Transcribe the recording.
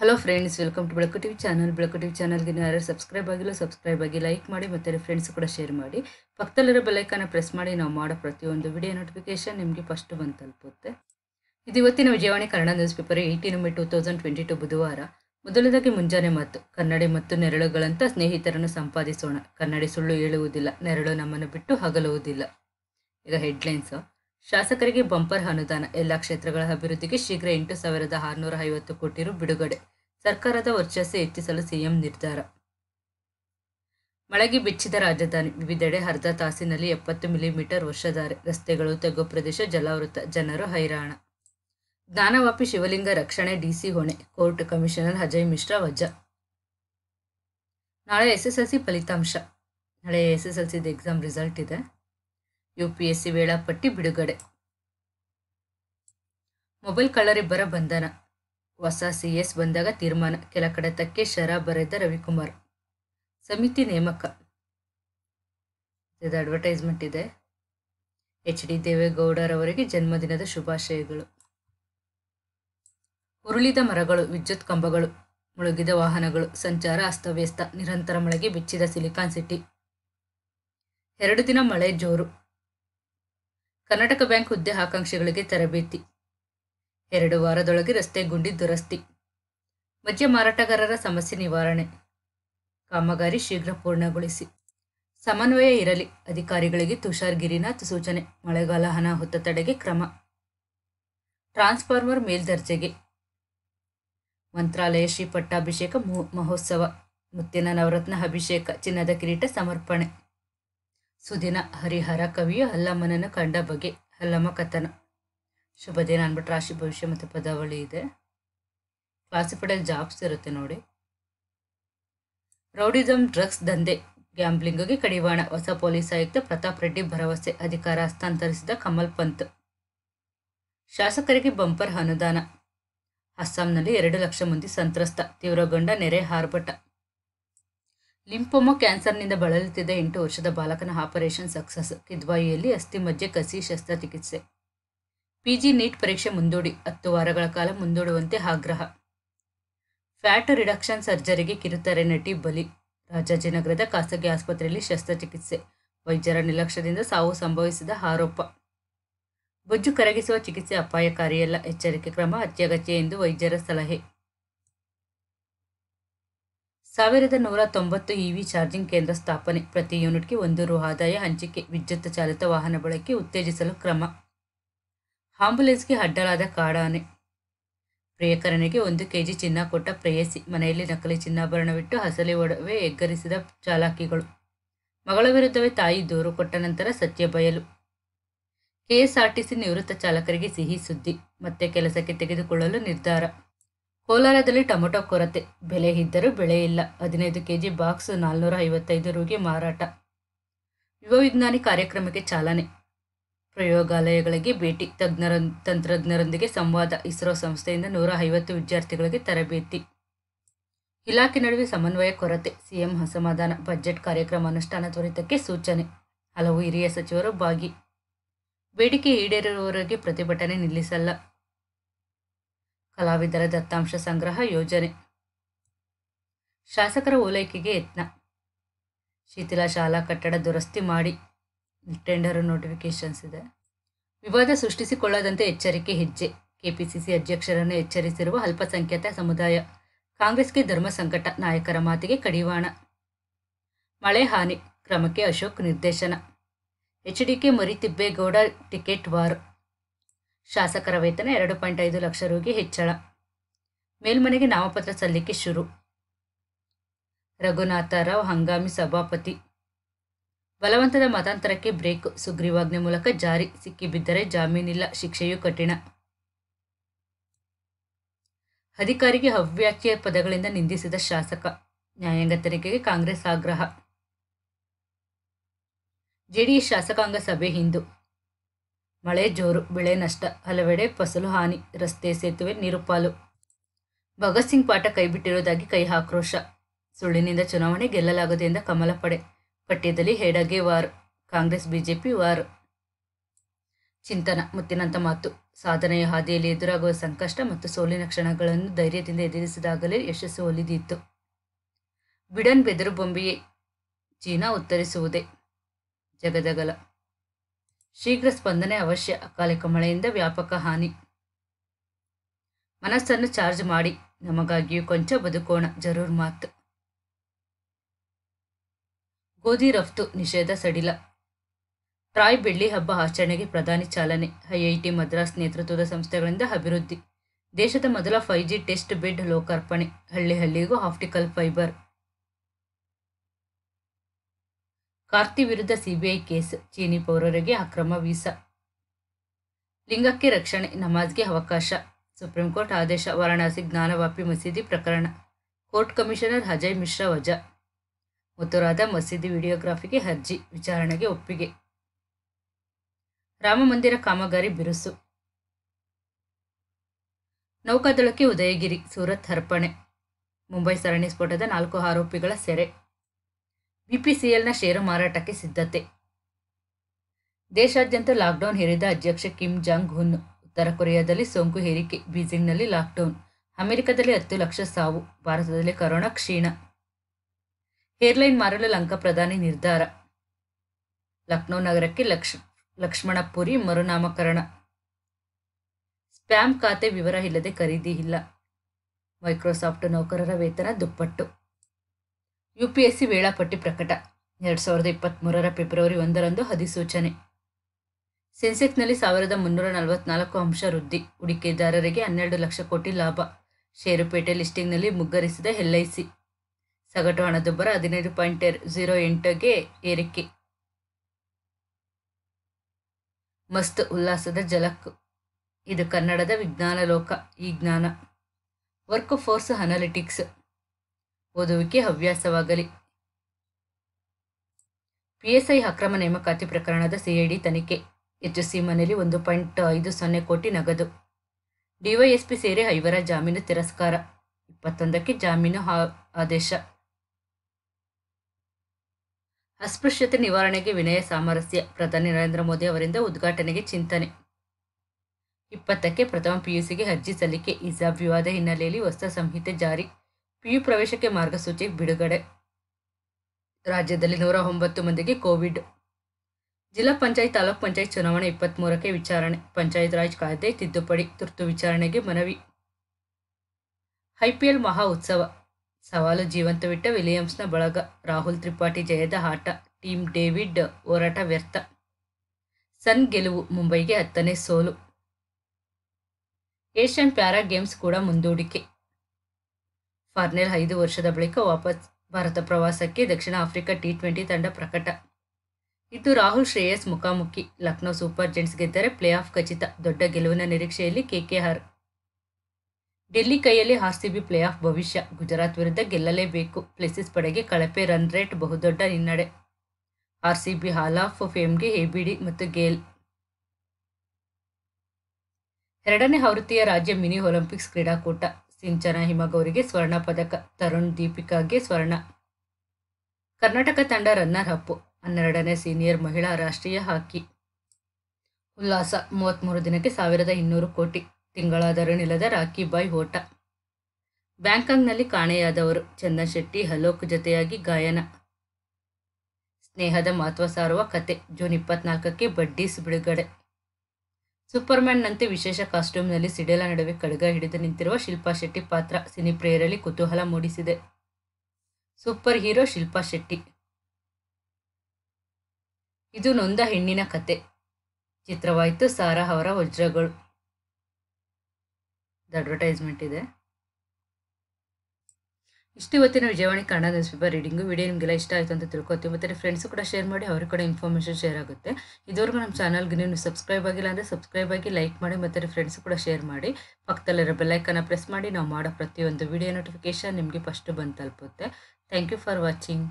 hello friends welcome to Belaku TV channel Belaku TV ಚಾನಲ್ಗೆ ಯಾರು subscribe ಆಗಿಲ್ಲ ಸಬ್ಸ್ಕ್ರೈಬ್ ಆಗಿ ಲೈಕ್ ಮಾಡಿ ಮತ್ತೆ ಫ್ರೆಂಡ್ಸ್ ಕೂಡ ಶೇರ್ ಮಾಡಿ ಪಕ್ಕದಲ್ಲಿರೋ ಬೆಲೈಕನ್ನ ಪ್ರೆಸ್ ಮಾಡಿ ನಾವು ಮಾಡೋ ಪ್ರತಿಯೊಂದು ವಿಡಿಯೋ ನೋಟಿಫಿಕೇಷನ್ ನಿಮಗೆ ಫಸ್ಟ್ ಬಂದು ತಲುಪುತ್ತೆ ಇದು ಇವತ್ತಿನ Vijayavani Kannada news paper eighteen May two thousand twenty two ಬುಧವಾರ ಮೊದಲದಾಗಿ ಮುಂಜಾನೆ ಮತ್ತು ಕನ್ನಡಿ ಮತ್ತು ನೆರಳುಗಳಂತ ಸ್ನೇಹಿತರನ್ನು ಸಂಪಾದಿಸೋಣ ಕನ್ನಡಿ ಸುಳ್ಳು ಹೇಳುವುದಿಲ್ಲ ನೆರಳು ನಮ್ಮನ್ನು ಬಿಟ್ಟು ಹಗಲುವುದಿಲ್ಲ ಈಗ ಹೆಡ್ಲೈನ್ಸು ಶಾಸಕರಿಗೆ ಬಂಪರ್ ಅನುದಾನ ಎಲ್ಲ ಕ್ಷೇತ್ರಗಳ ಅಭಿವೃದ್ಧಿಗೆ ಶೀಘ್ರ ಎಂಟು ಸಾವಿರದ ಆರುನೂರ ಐವತ್ತು ಕೋಟಿ ರು ಬಿಡುಗಡೆ ಸರ್ಕಾರದ ವರ್ಚಸ್ಸು ಹೆಚ್ಚಿಸಲು ಸಿಎಂ ನಿರ್ಧಾರ ಮಳೆಗೆ ಬಿಚ್ಚಿದ ರಾಜಧಾನಿ ವಿವಿಧೆಡೆ ಅರ್ಧ ತಾಸಿನಲ್ಲಿ ಎಪ್ಪತ್ತು ಮಿಲಿಮೀಟರ್ ವರ್ಷಧಾರೆ ರಸ್ತೆಗಳು ತಗ್ಗು ಪ್ರದೇಶ ಜಲಾವೃತ ಜನರು ಹೈರಾಣ ಜ್ಞಾನವಾಪಿ ಶಿವಲಿಂಗ ರಕ್ಷಣೆ ಡಿಸಿ ಹೊಣೆ ಕೋರ್ಟ್ ಕಮಿಷನರ್ ಅಜಯ್ ಮಿಶ್ರಾ ವಜಾ ನಾಳೆ ಎಸ್ಎಸ್ಎಲ್ಸಿ ಫಲಿತಾಂಶ ನಾಳೆ ಎಸ್ ಎಕ್ಸಾಮ್ ರಿಸಲ್ಟ್ ಇದೆ ಯುಪಿಎಸ್ಸಿ ವೇಳಾಪಟ್ಟಿ ಬಿಡುಗಡೆ ಮೊಬೈಲ್ ಕಳ್ಳರಿಬ್ಬರ ಬಂಧನ ಹೊಸ ಸಿಎಸ್ ಬಂದಾಗ ತೀರ್ಮಾನ ಕೆಲ ಕಡತಕ್ಕೆ ಶರ ಬರೆದ ರವಿಕುಮಾರ್ ಸಮಿತಿ ನೇಮಕ ಇದು ಅಡ್ವರ್ಟೈಸ್ಮೆಂಟ್ ಇದೆ ಎಚ್ ಡಿ ದೇವೇಗೌಡರವರಿಗೆ ಜನ್ಮದಿನದ ಶುಭಾಶಯಗಳು ಉರುಳಿದ ಮರಗಳು ವಿದ್ಯುತ್ ಕಂಬಗಳು ಮುಳುಗಿದ ವಾಹನಗಳು ಸಂಚಾರ ಅಸ್ತವ್ಯಸ್ತ ನಿರಂತರ ಮಳೆಗೆ ಬಿಚ್ಚಿದ ಸಿಲಿಕಾನ್ ಸಿಟಿ ಎರಡು ದಿನ ಮಳೆ ಜೋರು ಕರ್ನಾಟಕ ಬ್ಯಾಂಕ್ ಹುದ್ದೆ ಆಕಾಂಕ್ಷಿಗಳಿಗೆ ತರಬೇತಿ ಎರಡು ವಾರದೊಳಗೆ ರಸ್ತೆ ಗುಂಡಿ ದುರಸ್ತಿ ಮದ್ಯ ಮಾರಾಟಗಾರರ ಸಮಸ್ಯೆ ನಿವಾರಣೆ ಕಾಮಗಾರಿ ಶೀಘ್ರ ಪೂರ್ಣಗೊಳಿಸಿ ಸಮನ್ವಯ ಇರಲಿ ಅಧಿಕಾರಿಗಳಿಗೆ ತುಷಾರ್ ಗಿರಿನಾಥ್ ಸೂಚನೆ ಮಳೆಗಾಲ ಅನಾಹುತ ತಡೆಗೆ ಕ್ರಮ ಟ್ರಾನ್ಸ್ಫಾರ್ಮರ್ ಮೇಲ್ದರ್ಜೆಗೆ ಮಂತ್ರಾಲಯ ಶ್ರೀ ಪಟ್ಟಾಭಿಷೇಕ ಮಹೋತ್ಸವ ಮುತ್ತಿನ ನವರತ್ನ ಅಭಿಷೇಕ ಚಿನ್ನದ ಕಿರೀಟ ಸಮರ್ಪಣೆ ಸುದಿನ ಹರಿಹರ ಕವಿಯು ಹಲ್ಲಮ್ಮನನ್ನು ಕಂಡ ಬಗೆ ಹಲ್ಲಮ್ಮ ಕಥನ ಶುಭ ದಿನ ಅಂದ್ಬಿಟ್ಟು ರಾಶಿ ಭವಿಷ್ಯ ಮತ್ತು ಪದಾವಳಿ ಇದೆ ಕ್ಲಾಸಿಫೈಡಲ್ಲಿ ಜಾಬ್ಸ್ ಇರುತ್ತೆ ನೋಡಿ ರೌಡಿಸಮ್ ಡ್ರಗ್ಸ್ ದಂಧೆ ಗ್ಯಾಂಬ್ಲಿಂಗ್ಗೆ ಕಡಿವಾಣ ಹೊಸ ಪೊಲೀಸ್ ಆಯುಕ್ತ ಪ್ರತಾಪ್ ರೆಡ್ಡಿ ಭರವಸೆ ಅಧಿಕಾರ ಹಸ್ತಾಂತರಿಸಿದ ಕಮಲ್ ಪಂತ್ ಶಾಸಕರಿಗೆ ಬಂಪರ್ ಅನುದಾನ ಅಸ್ಸಾಂನಲ್ಲಿ ಎರಡು ಲಕ್ಷ ಮಂದಿ ಸಂತ್ರಸ್ತ ತೀವ್ರಗೊಂಡ ನೆರೆ ಹಾರ್ಭಟ ಲಿಂಪೊಮೊ ಕ್ಯಾನ್ಸರ್ನಿಂದ ಬಳಲುತ್ತಿದ್ದ ಎಂಟು ವರ್ಷದ ಬಾಲಕನ ಆಪರೇಷನ್ ಸಕ್ಸಸ್ ಕಿದ್ವಾಯಿಯಲ್ಲಿ ಮಜ್ಜೆ ಕಸಿ ಶಸ್ತ್ರಚಿಕಿತ್ಸೆ ಪಿ ಜಿ ನೀಟ್ ಪರೀಕ್ಷೆ ಮುಂದೂಡಿ ಹತ್ತು ವಾರಗಳ ಕಾಲ ಮುಂದೂಡುವಂತೆ ಆಗ್ರಹ ಫ್ಯಾಟ್ ರಿಡಕ್ಷನ್ ಸರ್ಜರಿಗೆ ಕಿರುತೆರೆ ನಟಿ ಬಲಿ ರಾಜಾಜಿನಗರದ ಖಾಸಗಿ ಆಸ್ಪತ್ರೆಯಲ್ಲಿ ಶಸ್ತ್ರಚಿಕಿತ್ಸೆ ವೈದ್ಯರ ನಿರ್ಲಕ್ಷ್ಯದಿಂದ ಸಾವು ಸಂಭವಿಸಿದ ಆರೋಪ ಬೊಜ್ಜು ಕರಗಿಸುವ ಚಿಕಿತ್ಸೆ ಅಪಾಯಕಾರಿಯಲ್ಲ ಎಚ್ಚರಿಕೆ ಕ್ರಮ ಅತ್ಯಗತ್ಯ ಎಂದು ವೈದ್ಯರ ಸಲಹೆ ಸಾವಿರದ ನೂರ ತೊಂಬತ್ತು ಇವಿ ಚಾರ್ಜಿಂಗ್ ಕೇಂದ್ರ ಸ್ಥಾಪನೆ ಪ್ರತಿ ಯೂನಿಟ್ಗೆ ಒಂದು ರು ಆದಾಯ ಹಂಚಿಕೆ ವಿದ್ಯುತ್ ಚಾಲಿತ ವಾಹನ ಬಳಕೆ ಉತ್ತೇಜಿಸಲು ಕ್ರಮ ಆಂಬುಲೆನ್ಸ್ಗೆ ಅಡ್ಡಲಾದ ಕಾಡಾನೆ ಪ್ರಿಯಕರನಿಗೆ ಒಂದು ಕೆಜಿ ಚಿನ್ನ ಕೊಟ್ಟ ಪ್ರೇಯಸಿ ಮನೆಯಲ್ಲಿ ನಕಲಿ ಚಿನ್ನಾಭರಣವಿಟ್ಟು ಹಸಲಿ ಒಡವೆ ಎಗ್ಗರಿಸಿದ ಚಾಲಾಕಿಗಳು ಮಗಳ ವಿರುದ್ಧವೇ ತಾಯಿ ದೂರು ಕೊಟ್ಟ ನಂತರ ಸತ್ಯ ಬಯಲು ಕೆಎಸ್ಆರ್ಟಿಸಿ ನಿವೃತ್ತ ಚಾಲಕರಿಗೆ ಸಿಹಿ ಸುದ್ದಿ ಮತ್ತೆ ಕೆಲಸಕ್ಕೆ ತೆಗೆದುಕೊಳ್ಳಲು ನಿರ್ಧಾರ ಕೋಲಾರದಲ್ಲಿ ಟೊಮೆಟೊ ಕೊರತೆ ಬೆಲೆ ಇದ್ದರೂ ಬೆಳೆ ಇಲ್ಲ ಹದಿನೈದು ಕೆಜಿ ಬಾಕ್ಸ್ ನಾಲ್ನೂರ ಐವತ್ತೈದು ರೂಗೆ ಮಾರಾಟ ಯುವ ವಿಜ್ಞಾನಿ ಕಾರ್ಯಕ್ರಮಕ್ಕೆ ಚಾಲನೆ ಪ್ರಯೋಗಾಲಯಗಳಿಗೆ ಭೇಟಿ ತಜ್ಞರ ತಂತ್ರಜ್ಞರೊಂದಿಗೆ ಸಂವಾದ ಇಸ್ರೋ ಸಂಸ್ಥೆಯಿಂದ ನೂರ ಐವತ್ತು ವಿದ್ಯಾರ್ಥಿಗಳಿಗೆ ತರಬೇತಿ ಇಲಾಖೆ ನಡುವೆ ಸಮನ್ವಯ ಕೊರತೆ ಸಿಎಂ ಅಸಮಾಧಾನ ಬಜೆಟ್ ಕಾರ್ಯಕ್ರಮ ಅನುಷ್ಠಾನ ತ್ವರಿತಕ್ಕೆ ಸೂಚನೆ ಹಲವು ಹಿರಿಯ ಸಚಿವರು ಭಾಗಿ ಬೇಡಿಕೆ ಈಡೇರುವವರಿಗೆ ಪ್ರತಿಭಟನೆ ನಿಲ್ಲಿಸಲ್ಲ ಕಲಾವಿದರ ದತ್ತಾಂಶ ಸಂಗ್ರಹ ಯೋಜನೆ ಶಾಸಕರ ಓಲೈಕೆಗೆ ಯತ್ನ ಶಿಥಿಲ ಶಾಲಾ ಕಟ್ಟಡ ದುರಸ್ತಿ ಮಾಡಿ ಟೆಂಡರ್ ನೋಟಿಫಿಕೇಶನ್ಸ್ ಇದೆ ವಿವಾದ ಸೃಷ್ಟಿಸಿಕೊಳ್ಳದಂತೆ ಎಚ್ಚರಿಕೆ ಹೆಜ್ಜೆ ಕೆಪಿಸಿಸಿ ಅಧ್ಯಕ್ಷರನ್ನು ಎಚ್ಚರಿಸಿರುವ ಅಲ್ಪಸಂಖ್ಯಾತ ಸಮುದಾಯ ಕಾಂಗ್ರೆಸ್ಗೆ ಧರ್ಮ ಸಂಕಟ ನಾಯಕರ ಮಾತಿಗೆ ಕಡಿವಾಣ ಮಳೆ ಹಾನಿ ಕ್ರಮಕ್ಕೆ ಅಶೋಕ್ ನಿರ್ದೇಶನ H D Marithibbegowda ticket war ಶಾಸಕರ ವೇತನ ಎರಡು ಪಾಯಿಂಟ್ ಐದು ಲಕ್ಷ ರೋಗಿ ಹೆಚ್ಚಳ ಮೇಲ್ಮನೆಗೆ ನಾಮಪತ್ರ ಸಲ್ಲಿಕೆ ಶುರು ರಘುನಾಥ ರಾವ್ ಹಂಗಾಮಿ ಸಭಾಪತಿ ಬಲವಂತದ ಮತಾಂತರಕ್ಕೆ ಬ್ರೇಕ್ ಸುಗ್ರೀವಾಜ್ಞೆ ಮೂಲಕ ಜಾರಿ ಸಿಕ್ಕಿಬಿದ್ದರೆ ಜಾಮೀನಿಲ್ಲ ಶಿಕ್ಷೆಯೂ ಕಠಿಣ ಅಧಿಕಾರಿಗೆ ಹವ್ಯಾಚ್ಯ ಪದಗಳಿಂದ ನಿಂದಿಸಿದ ಶಾಸಕ ನ್ಯಾಯಾಂಗ ತನಿಖೆಗೆ ಕಾಂಗ್ರೆಸ್ ಆಗ್ರಹ ಜೆಡಿಎಸ್ ಶಾಸಕಾಂಗ ಸಭೆ ಹಿಂದೂ ಮಳೆ ಜೋರು ಬೆಳೆ ನಷ್ಟ ಹಲವೆಡೆ ಫಸಲು ಹಾನಿ ರಸ್ತೆ ಸೇತುವೆ ನೀರುಪಾಲು ಭಗತ್ ಸಿಂಗ್ ಪಾಠ ಕೈಬಿಟ್ಟಿರುವುದಾಗಿ ಕೈ ಆಕ್ರೋಶ ಸುಳ್ಳಿನಿಂದ ಚುನಾವಣೆ ಗೆಲ್ಲಲಾಗದು ಎಂದ ಕಮಲ ಪಡೆ ಪಠ್ಯದಲ್ಲಿ Hedgewar Congress BJP war ಚಿಂತನ ಮುತ್ತಿನಂತ ಮಾತು ಸಾಧನೆಯ ಹಾದಿಯಲ್ಲಿ ಎದುರಾಗುವ ಸಂಕಷ್ಟ ಮತ್ತು ಸೋಲಿನ ಕ್ಷಣಗಳನ್ನು ಧೈರ್ಯದಿಂದ ಎದುರಿಸಿದಾಗಲೇ ಯಶಸ್ಸು ಒಲಿದಿತ್ತು ಬಿಡನ್ ಬೆದರು ಬೊಂಬೆಯೇ ಚೀನಾ ಉತ್ತರಿಸುವುದೇ ಜಗದಗಲ ಶೀಘ್ರ ಸ್ಪಂದನೆ ಅವಶ್ಯ ಅಕಾಲಿಕ ಮಳೆಯಿಂದ ವ್ಯಾಪಕ ಹಾನಿ ಮನಸ್ಸನ್ನು ಚಾರ್ಜ್ ಮಾಡಿ ನಮಗಾಗಿಯೂ ಕೊಂಚ ಬದುಕೋಣ ಜರೂರ್ ಮಾತು ಗೋಧಿ ರಫ್ತು ನಿಷೇಧ ಸಡಿಲ ಟ್ರಾಯ್ ಬೆಳ್ಳಿ ಹಬ್ಬ ಆಚರಣೆಗೆ ಪ್ರಧಾನಿ ಚಾಲನೆ ಐಐಟಿ ಮದ್ರಾಸ್ ನೇತೃತ್ವದ ಸಂಸ್ಥೆಗಳಿಂದ ಅಭಿವೃದ್ಧಿ ದೇಶದ ಮೊದಲ ಫೈವ್ ಜಿ ಟೆಸ್ಟ್ ಬೆಡ್ ಲೋಕಾರ್ಪಣೆ ಹಳ್ಳಿ ಹಳ್ಳಿಗೂ ಆಪ್ಟಿಕಲ್ ಫೈಬರ್ ಕಾರ್ತಿ ವಿರುದ್ಧ ಸಿಬಿಐ ಕೇಸ್ ಚೀನಿ ಪೌರರಿಗೆ ಅಕ್ರಮ ವೀಸಾ ಲಿಂಗಕ್ಕೆ ರಕ್ಷಣೆ ನಮಾಜ್ಗೆ ಅವಕಾಶ ಸುಪ್ರೀಂ ಕೋರ್ಟ್ ಆದೇಶ ವಾರಣಾಸಿ ಜ್ಞಾನವಾಪಿ ಮಸೀದಿ ಪ್ರಕರಣ ಕೋರ್ಟ್ ಕಮಿಷನರ್ ಅಜಯ್ ಮಿಶ್ರಾ ವಜಾ ಮುತ್ತುರಾದ ಮಸೀದಿ ವಿಡಿಯೋಗ್ರಾಫಿಗೆ ಅರ್ಜಿ ವಿಚಾರಣೆಗೆ ಒಪ್ಪಿಗೆ ರಾಮಮಂದಿರ ಕಾಮಗಾರಿ ಬಿರುಸು ನೌಕಾದಳಕ್ಕೆ ಉದಯಗಿರಿ ಸೂರತ್ ಅರ್ಪಣೆ ಮುಂಬೈ ಸರಣಿ ಸ್ಫೋಟದ ನಾಲ್ಕು ಆರೋಪಿಗಳ ಸೆರೆ ಬಿಪಿಸಿಎಲ್ನ ಷೇರು ಮಾರಾಟಕ್ಕೆ ಸಿದ್ಧತೆ ದೇಶಾದ್ಯಂತ ಲಾಕ್ಡೌನ್ ಹೇರಿದ ಅಧ್ಯಕ್ಷ ಕಿಮ್ ಜಾಂಗ್ ಹುನ್ ಉತ್ತರ ಕೊರಿಯಾದಲ್ಲಿ ಸೋಂಕು ಹೇರಿಕೆ ಬೀಜಿಂಗ್ನಲ್ಲಿ ಲಾಕ್ಡೌನ್ ಅಮೆರಿಕದಲ್ಲಿ ಹತ್ತು ಲಕ್ಷ ಸಾವು ಭಾರತದಲ್ಲಿ ಕರೋನಾ ಕ್ಷೀಣ ಏರ್ಲೈನ್ ಮಾರಲು ಲಂಕಾ ಪ್ರಧಾನಿ ನಿರ್ಧಾರ ಲಕ್ನೋ ನಗರಕ್ಕೆ ಲಕ್ಷ ಲಕ್ಷ್ಮಣಪುರಿ ಮರುನಾಮಕರಣ ಸ್ಪ್ಯಾಮ್ ಖಾತೆ ವಿವರ ಇಲ್ಲದೆ ಖರೀದಿ ಇಲ್ಲ ಮೈಕ್ರೋಸಾಫ್ಟ್ ನೌಕರರ ವೇತನ ದುಪ್ಪಟ್ಟು ಯು ಪಿ ಎಸ್ ಸಿ ವೇಳಾಪಟ್ಟಿ ಪ್ರಕಟ ಎರಡು ಸಾವಿರದ ಇಪ್ಪತ್ತ್ಮೂರರ ಫೆಬ್ರವರಿ ಒಂದರಂದು ಅಧಿಸೂಚನೆ ಸೆನ್ಸೆಕ್ಸ್ನಲ್ಲಿ ಸಾವಿರದ ಮುನ್ನೂರ ನಲವತ್ನಾಲ್ಕು ಅಂಶ ವೃದ್ಧಿ ಹೂಡಿಕೆದಾರರಿಗೆ ಹನ್ನೆರಡು ಲಕ್ಷ ಕೋಟಿ ಲಾಭ ಷೇರುಪೇಟೆ ಲಿಸ್ಟಿಂಗ್ನಲ್ಲಿ ಮುಗ್ಗರಿಸಿದ ಎಲ್ಐಸಿ ಸಗಟು ಹಣದುಬ್ಬರ ಹದಿನೈದು ಪಾಯಿಂಟ್ ಝೀರೋ ಎಂಟಗೆ ಏರಿಕೆ ಮಸ್ತ್ ಉಲ್ಲಾಸದ ಜಲಕ್ ಇದು ಕನ್ನಡದ ವಿಜ್ಞಾನ ಲೋಕ ಈ ಜ್ಞಾನ ವರ್ಕ್ ಫೋರ್ಸ್ ಅನಾಲಿಟಿಕ್ಸ್ ಓದುವಿಕೆ ಹವ್ಯಾಸವಾಗಲಿ ಪಿಎಸ್ಐ ಅಕ್ರಮ ನೇಮಕಾತಿ ಪ್ರಕರಣದ ಸಿಐಡಿ ತನಿಖೆ ಎಚ್ಎಸ್ಸಿ ಮನೆಯಲ್ಲಿ ಒಂದು ಪಾಯಿಂಟ್ ಐದು ಸೊನ್ನೆ ಕೋಟಿ ನಗದು ಡಿವೈಎಸ್ಪಿ ಸೇರಿ ಐವರ ಜಾಮೀನು ತಿರಸ್ಕಾರ ಇಪ್ಪತ್ತೊಂದಕ್ಕೆ ಜಾಮೀನು ಆದೇಶ ಅಸ್ಪೃಶ್ಯತೆ ನಿವಾರಣೆಗೆ ವಿನಯ ಸಾಮರಸ್ಯ ಪ್ರಧಾನಿ ನರೇಂದ್ರ ಮೋದಿ ಅವರಿಂದ ಉದ್ಘಾಟನೆಗೆ ಚಿಂತನೆ ಇಪ್ಪತ್ತಕ್ಕೆ ಪ್ರಥಮ ಪಿಯುಸಿಗೆ ಅರ್ಜಿ ಸಲ್ಲಿಕೆ ಇಜಾಬ್ ವಿವಾದ ಹಿನ್ನೆಲೆಯಲ್ಲಿ ಹೊಸ ಸಂಹಿತೆ ಜಾರಿ ಪಿಯು ಪ್ರವೇಶಕ್ಕೆ ಮಾರ್ಗಸೂಚಿ ಬಿಡುಗಡೆ ರಾಜ್ಯದಲ್ಲಿ ನೂರ ಒಂಬತ್ತು ಮಂದಿಗೆ ಕೋವಿಡ್ ಜಿಲ್ಲಾ ಪಂಚಾಯತ್ ತಾಲೂಕ್ ಪಂಚಾಯತ್ ಚುನಾವಣೆ ಇಪ್ಪತ್ತ್ಮೂರಕ್ಕೆ ವಿಚಾರಣೆ ಪಂಚಾಯತ್ ರಾಜ್ ಕಾಯ್ದೆ ತಿದ್ದುಪಡಿ ತುರ್ತು ವಿಚಾರಣೆಗೆ ಮನವಿ ಐಪಿಎಲ್ ಮಹಾ ಉತ್ಸವ ಸವಾಲು ಜೀವಂತವಿಟ್ಟ ವಿಲಿಯಮ್ಸ್ನ ಬಳಗ ರಾಹುಲ್ ತ್ರಿಪಾಠಿ ಜಯದ ಆಟ ಟೀಮ್ ಡೇವಿಡ್ ಹೋರಾಟ ವ್ಯರ್ಥ ಸನ್ ಗೆಲುವು ಮುಂಬೈಗೆ ಹತ್ತನೇ ಸೋಲು ಏಷ್ಯನ್ ಪ್ಯಾರಾ ಗೇಮ್ಸ್ ಕೂಡ ಮುಂದೂಡಿಕೆ ಫಾರ್ನೆಲ್ ಐದು ವರ್ಷದ ಬಳಿಕ ವಾಪಸ್ ಭಾರತ ಪ್ರವಾಸಕ್ಕೆ ದಕ್ಷಿಣ ಆಫ್ರಿಕಾ ಟಿ ಟ್ವೆಂಟಿ ತಂಡ ಪ್ರಕಟ ಇದು ರಾಹುಲ್ ಶ್ರೇಯಸ್ ಮುಖಾಮುಖಿ ಲಕ್ನೋ ಸೂಪರ್ ಜೆಂಟ್ಸ್ ಗೆದ್ದರೆ ಪ್ಲೇ ಆಫ್ ಖಚಿತ ದೊಡ್ಡ ಗೆಲುವಿನ ನಿರೀಕ್ಷೆಯಲ್ಲಿ ಕೆಕೆಆರ್ ಡೆಲ್ಲಿ ಕೈಯಲ್ಲಿ ಆರ್ಸಿಬಿ ಪ್ಲೇ ಆಫ್ ಭವಿಷ್ಯ ಗುಜರಾತ್ ವಿರುದ್ಧ ಗೆಲ್ಲಲೇಬೇಕು ಪ್ಲೇಸಿಸ್ ಪಡೆಗೆ ಕಳಪೆ ರನ್ ರೇಟ್ ಬಹುದೊಡ್ಡ ಹಿನ್ನಡೆ ಆರ್ಸಿಬಿ ಹಾಲ್ ಆಫ್ ಫೇಮ್ಗೆ ಎಬಿಡಿ ಮತ್ತು ಗೇಲ್ ಎರಡನೇ ಆವೃತ್ತಿಯ ರಾಜ್ಯ ಮಿನಿ ಒಲಿಂಪಿಕ್ಸ್ ಕ್ರೀಡಾಕೂಟ ಸಿಂಚನ ಹಿಮಗೌರಿಗೆ ಸ್ವರ್ಣ ಪದಕ ತರುಣ್ ದೀಪಿಕಾಗೆ ಸ್ವರ್ಣ ಕರ್ನಾಟಕ ತಂಡ ರನ್ನರ್ ಅಪ್ಪು ಹನ್ನೆರಡನೇ ಸೀನಿಯರ್ ಮಹಿಳಾ ರಾಷ್ಟ್ರೀಯ ಹಾಕಿ ಉಲ್ಲಾಸ ಮೂರು ದಿನಕ್ಕೆ ಸಾವಿರದ ಇನ್ನೂರು ಕೋಟಿ ತಿಂಗಳಾದರೂ ನಿಲ್ಲದ ರಾಖಿ ಬಾಯ್ ಓಟ ಬ್ಯಾಂಕಾಂಗ್ನಲ್ಲಿ ಕಾಣೆಯಾದವರು ಚಂದನ್ ಶೆಟ್ಟಿ ಹಲೋಕ್ ಜೊತೆಯಾಗಿ ಗಾಯನ ಸ್ನೇಹದ ಮಹತ್ವ ಸಾರುವ ಕತೆ ಜೂನ್ ಇಪ್ಪತ್ನಾಲ್ಕಕ್ಕೆ ಬಡ್ಡೀಸ್ ಬಿಡುಗಡೆ ನಂತೆ ವಿಶೇಷ ಕಾಸ್ಟ್ಯೂಮ್ನಲ್ಲಿ ಸಿಡಿಲ ನಡುವೆ ಕಡಗ ಹಿಡಿದು ನಿಂತಿರುವ ಶಿಲ್ಪಾ ಶೆಟ್ಟಿ ಪಾತ್ರ ಸಿನಿಪ್ರಿಯರಲ್ಲಿ ಕುತೂಹಲ ಮೂಡಿಸಿದೆ ಸೂಪರ್ ಹೀರೋ ಶಿಲ್ಪಾ ಶೆಟ್ಟಿ ಇದು ನೊಂದ ಹೆಣ್ಣಿನ ಕತೆ ಚಿತ್ರವಾಯಿತು ಸಾರಾ ಅವರ ವಜ್ರಗಳು ಅಡ್ವರ್ಟೈಸ್ಮೆಂಟ್ ಇದೆ ಇಷ್ಟು ಇವತ್ತಿನ Vijayavani Kannada news paper reading video ನಿಮಗೆಲ್ಲ ಇಷ್ಟ ಆಯಿತು ಅಂತ ತಿಳ್ಕೊತೀವಿ ಮತ್ತು ಫ್ರೆಂಡ್ಸ್ ಕೂಡ ಶೇರ್ ಮಾಡಿ ಅವ್ರಿಗೆ ಕೂಡ ಇನ್ಫಾರ್ಮೇಷನ್ ಶೇರ್ ಆಗುತ್ತೆ ಇದುವರೆಗೂ ನಮ್ಮ ಚಾನಲ್ಗೆ ನೀವು ಸಬ್ಸ್ಕ್ರೈಬ್ ಆಗಿಲ್ಲ ಅಂದರೆ ಸಬ್ಸ್ಕ್ರೈಬ್ ಆಗಿ ಲೈಕ್ ಮಾಡಿ ಮತ್ತು ಫ್ರೆಂಡ್ಸ್ ಕೂಡ ಶೇರ್ ಮಾಡಿ ಪಕ್ಕದಲ್ಲಿರೋ ಬೆಲ್ಲೈಕನ್ನ ಪ್ರೆಸ್ ಮಾಡಿ ನಾವು ಮಾಡೋ ಪ್ರತಿಯೊಂದು ವಿಡಿಯೋ ನೋಟಿಫಿಕೇಶನ್ ನಿಮಗೆ ಫಸ್ಟು ಬಂದು ತಲುಪುತ್ತೆ ಥ್ಯಾಂಕ್ ಯು ಫಾರ್ ವಾಚಿಂಗ್